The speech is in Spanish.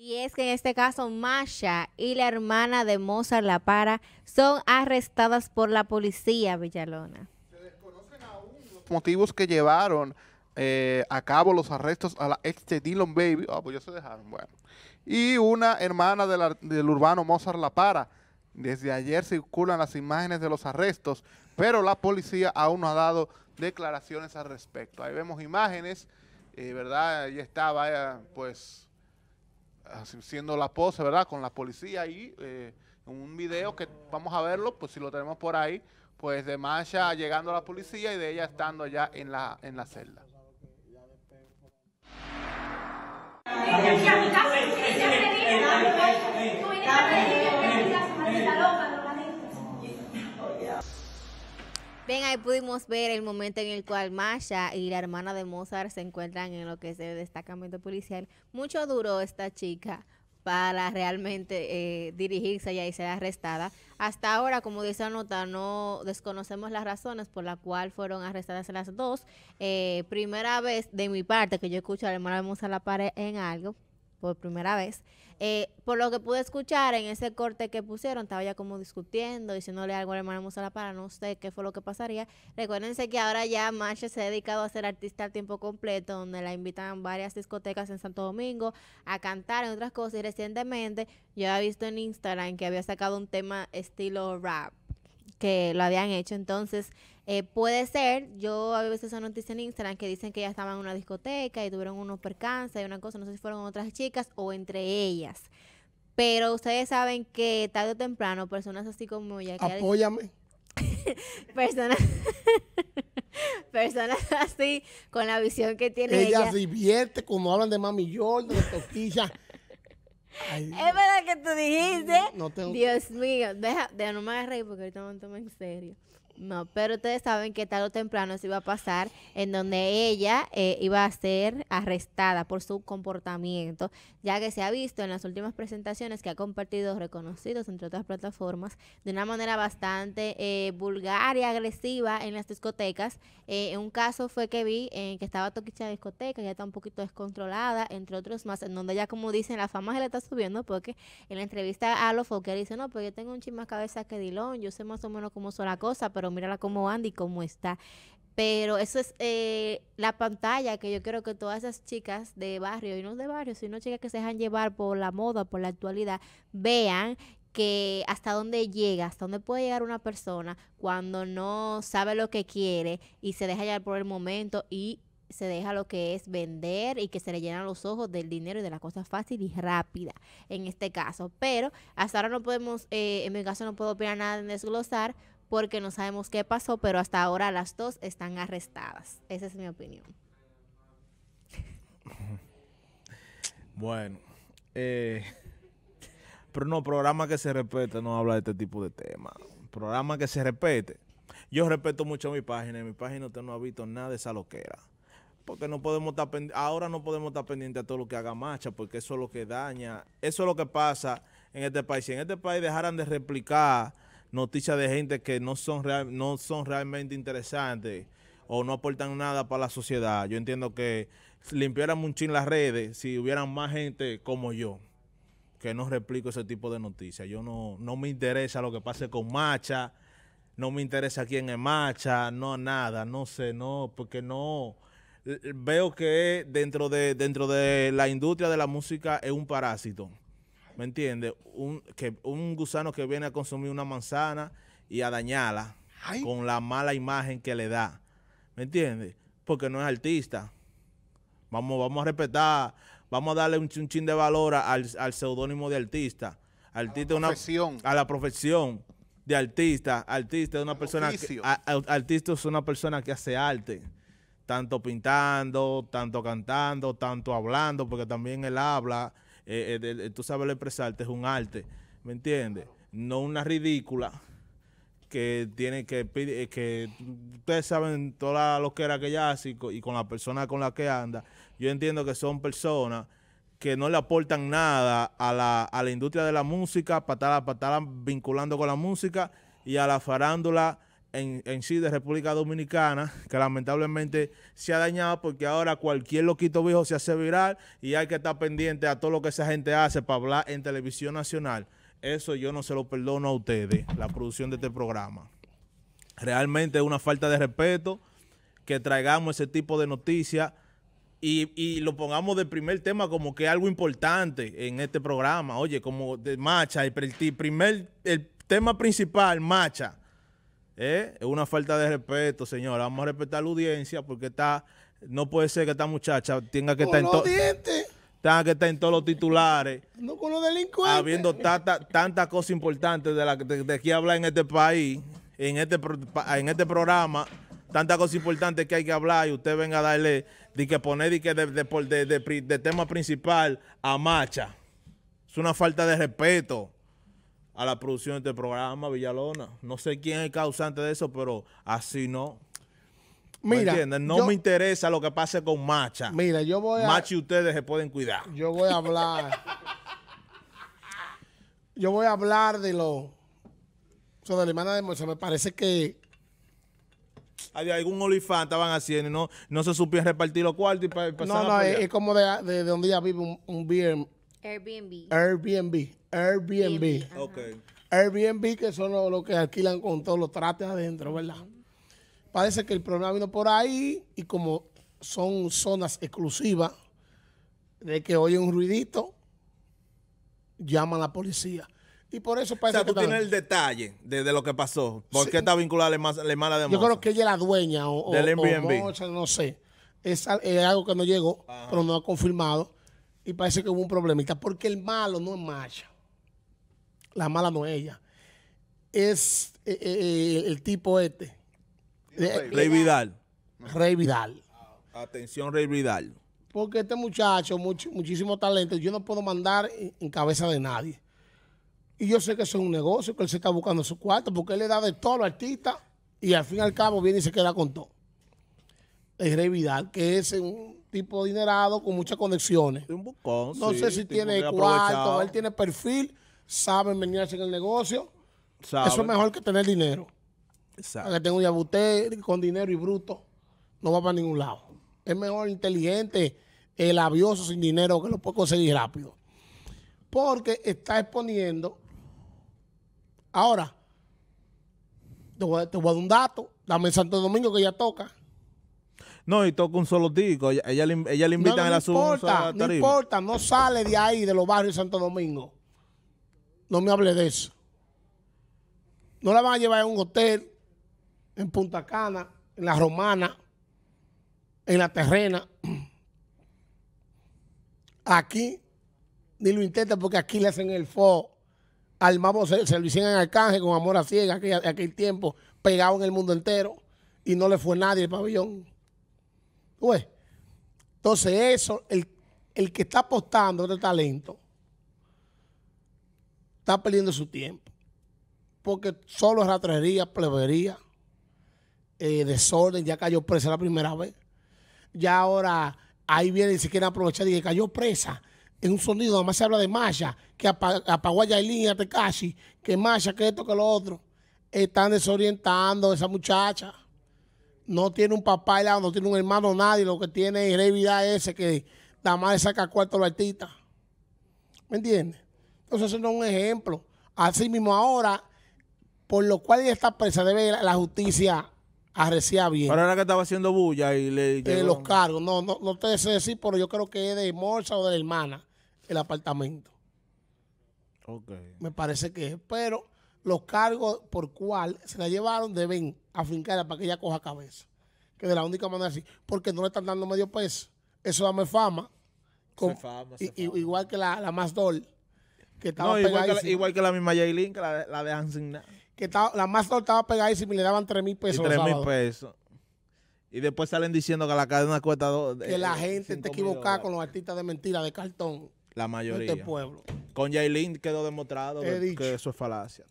Y es que en este caso Masha y la hermana de Mozart La Para son arrestadas por la policía Villalona. Se desconocen aún los motivos que llevaron eh, a cabo los arrestos a la ex de Dylan Baby. Ah, pues ya se dejaron, bueno. Y una hermana del urbano Mozart La Para. Desde ayer circulan las imágenes de los arrestos, pero la policía aún no ha dado declaraciones al respecto. Ahí vemos imágenes, eh, ¿verdad? Ahí estaba, eh, pues siendo la pose, ¿verdad? Con la policía ahí, eh, un video que vamos a verlo, pues si lo tenemos por ahí, pues de Masha llegando a la policía y de ella estando ya en la, en la celda. Bien, ahí pudimos ver el momento en el cual Masha y la hermana de Mozart se encuentran en lo que es el destacamento policial. Mucho duró esta chica para realmente eh, dirigirse y ahí ser arrestada. Hasta ahora, como dice la nota, no desconocemos las razones por las cuales fueron arrestadas las dos. Eh, primera vez de mi parte que yo escucho a la hermana de Mozart pared en algo por primera vez. Eh, por lo que pude escuchar en ese corte que pusieron, estaba ya como discutiendo, diciéndole algo a la hermana Musala para no sé qué fue lo que pasaría. Recuérdense que ahora ya Masha se ha dedicado a ser artista al tiempo completo, donde la invitan a varias discotecas en Santo Domingo a cantar en otras cosas. Y recientemente yo había visto en Instagram que había sacado un tema estilo rap que lo habían hecho. Entonces, eh, puede ser, yo a veces esa noticias en Instagram que dicen que ya estaban en una discoteca y tuvieron unos percances y una cosa, no sé si fueron otras chicas o entre ellas. Pero ustedes saben que tarde o temprano personas así como ella... Apóyame. personas, personas así con la visión que tiene ella. divierte como hablan de Mami yo, de Toquilla es verdad que tú dijiste. Dios mío, deja, deja, no me reír porque ahorita me tomo en serio. No, pero ustedes saben que tarde o temprano se iba a pasar en donde ella eh, iba a ser arrestada por su comportamiento, ya que se ha visto en las últimas presentaciones que ha compartido reconocidos, entre otras plataformas, de una manera bastante eh, vulgar y agresiva en las discotecas. Eh, un caso fue que vi en que estaba Toquicha en discoteca, ya está un poquito descontrolada, entre otros más, en donde ya como dicen, la fama se le está subiendo porque en la entrevista a los Fokker dice, no, pues yo tengo un chima cabeza que Dilón yo sé más o menos cómo son las cosas pero mírala cómo anda y cómo está. Pero eso es eh, la pantalla que yo quiero que todas esas chicas de barrio, y no de barrio, sino chicas que se dejan llevar por la moda, por la actualidad, vean que hasta dónde llega, hasta dónde puede llegar una persona cuando no sabe lo que quiere y se deja llevar por el momento y se deja lo que es vender y que se le llenan los ojos del dinero y de las cosas fácil y rápida en este caso. Pero hasta ahora no podemos, eh, en mi caso no puedo opinar nada en desglosar porque no sabemos qué pasó, pero hasta ahora las dos están arrestadas. Esa es mi opinión. Bueno, eh, pero no, programa que se respete no habla de este tipo de temas. Programa que se respete. Yo respeto mucho mi página. En mi página usted no ha visto nada de esa loquera que no podemos estar ahora no podemos estar pendientes a todo lo que haga Macha porque eso es lo que daña, eso es lo que pasa en este país. Si en este país dejaran de replicar noticias de gente que no son, real, no son realmente interesantes o no aportan nada para la sociedad, yo entiendo que limpiaran un chin las redes si hubieran más gente como yo que no replico ese tipo de noticias. Yo no, no me interesa lo que pase con Macha, no me interesa quién es Macha, no nada, no sé, no, porque no, veo que dentro de, dentro de la industria de la música es un parásito. ¿Me entiendes? Un, un gusano que viene a consumir una manzana y a dañarla con la mala imagen que le da. ¿Me entiendes? Porque no es artista. Vamos, vamos a respetar, vamos a darle un, chin de valor al, seudónimo de artista. Artista a la profesión. a la profesión de artista. Artista es una persona artista es una persona que hace arte tanto pintando, tanto cantando, tanto hablando, porque también él habla, eh, eh, eh, Tú sabes el, tú sabes expresarte, es un arte, ¿me entiendes? No una ridícula que tiene que pedir, que ustedes saben toda que era que ella hace y con, la persona con la que anda. Yo entiendo que son personas que no le aportan nada a la, industria de la música, para estar, para estar vinculando con la música y a la farándula en, sí de República Dominicana, que lamentablemente se ha dañado porque ahora cualquier loquito viejo se hace viral y hay que estar pendiente a todo lo que esa gente hace para hablar en televisión nacional. Eso yo no se lo perdono a ustedes, la producción de este programa. Realmente es una falta de respeto que traigamos ese tipo de noticias y, lo pongamos de primer tema como que algo importante en este programa. Oye, como de macha, el, primer, el tema principal, macha ¿Eh? Es una falta de respeto, señora. Vamos a respetar la audiencia porque está, no puede ser que esta muchacha tenga que estar en que en todos los titulares. No con los delincuentes. Habiendo tantas cosas importantes de la que de, que hablar en este país, en este, en este programa tantas cosas importantes que hay que hablar y usted venga a darle, de que poner de, de, tema principal a marcha. Es una falta de respeto a la producción de este programa, Villalona. No sé quién es el causante de eso, pero así no. Mira, no me interesa lo que pase con Macha. Mira, yo voy a. Macha y ustedes se pueden cuidar. Yo voy a hablar. yo voy a hablar de lo. de la hermana de Mocha. Me parece que. Hay algún olifán estaban haciendo no, no se supieron repartir los cuartos y No, no, es, como de, de, donde ella vive un, bien... Airbnb. Airbnb. Airbnb. Airbnb, okay. Airbnb que son los, que alquilan con todos los trates adentro, ¿verdad? Parece que el problema vino por ahí y como son zonas exclusivas de que oye un ruidito, llama a la policía. Y por eso parece o sea, tú tienes el detalle de, lo que pasó. ¿Por qué está vinculada la hermana de Yo creo que ella es la dueña o, o, no sé. Es, algo que no llegó, pero no ha confirmado. Y parece que hubo un problemita, porque el malo no es Masha. La mala no es ella. Es eh, eh, eh, el tipo este. Rey, Vidal. Rey Vidal. Atención, Rey Vidal. Porque este muchacho, muchísimo talento, yo no puedo mandar en, cabeza de nadie. Y yo sé que eso es un negocio, que él se está buscando su cuarto, porque él le da de todo al artista y al fin y al cabo viene y se queda con todo. El Rey Vidal, que es un tipo adinerado con muchas conexiones. Un no sé si tiene cuarto, él tiene perfil, sabe venirse en el negocio. Eso es mejor que tener dinero. Exacto. Que tengo un yabuté con dinero y bruto, no va para ningún lado. Es mejor inteligente, el avioso sin dinero que lo puede conseguir rápido. Porque está exponiendo. Ahora, te voy, a, dar un dato. Dame Santo Domingo que ya toca. No, y toca un solo tico. Ella, le invitan a la no importa, No importa, no sale de ahí, de los barrios de Santo Domingo. No me hable de eso. No la van a llevar a un hotel, en Punta Cana, en La Romana, en La Terrena. Aquí, ni lo intenta porque aquí le hacen el fo. Al el se, lo hicieron en Arcángel con Amor a Ciega aquel, aquel tiempo, pegado en el mundo entero. Y no le fue nadie el pabellón. Pues, entonces eso, el, que está apostando de este talento, está perdiendo su tiempo. Porque solo es ratrería, plebería, eh, desorden, ya cayó presa la primera vez. Ya ahora ahí viene y se quiere aprovechar y que cayó presa. en un sonido, además se habla de Masha, que apagó a Yailin y a Tekashi, que Masha, que esto, que lo otro. Están desorientando esa muchacha no tiene un papá lado, no tiene un hermano, nadie. Lo que tiene es Rey vida ese que la madre saca cuarto a los artistas. ¿Me entiendes? Entonces, eso no es un ejemplo. Así mismo, ahora, por lo cual esta está presa, debe la justicia arreciar bien. Pero era que estaba haciendo bulla y le. Eh, los cargos, no, no, no te sé decir, pero yo creo que es de Morsa o de la hermana el apartamento. Ok. Me parece que es. Pero los cargos por cual se la llevaron deben afincada, para que ella coja cabeza. Que de la única manera así, porque no le están dando medio peso. Eso dame fama. fama, Igual que la, la más dol que estaba igual, que la, misma Jaylin, que la, de dejan Que estaba, la más dol estaba pegada y si le daban 3 mil pesos. 3 mil pesos. Y después salen diciendo que la cadena cuesta dos. Que eh, la gente está equivocada con los artistas de mentira, de cartón. La este mayoría. pueblo. Con Jaylin quedó demostrado que, eso es falacia.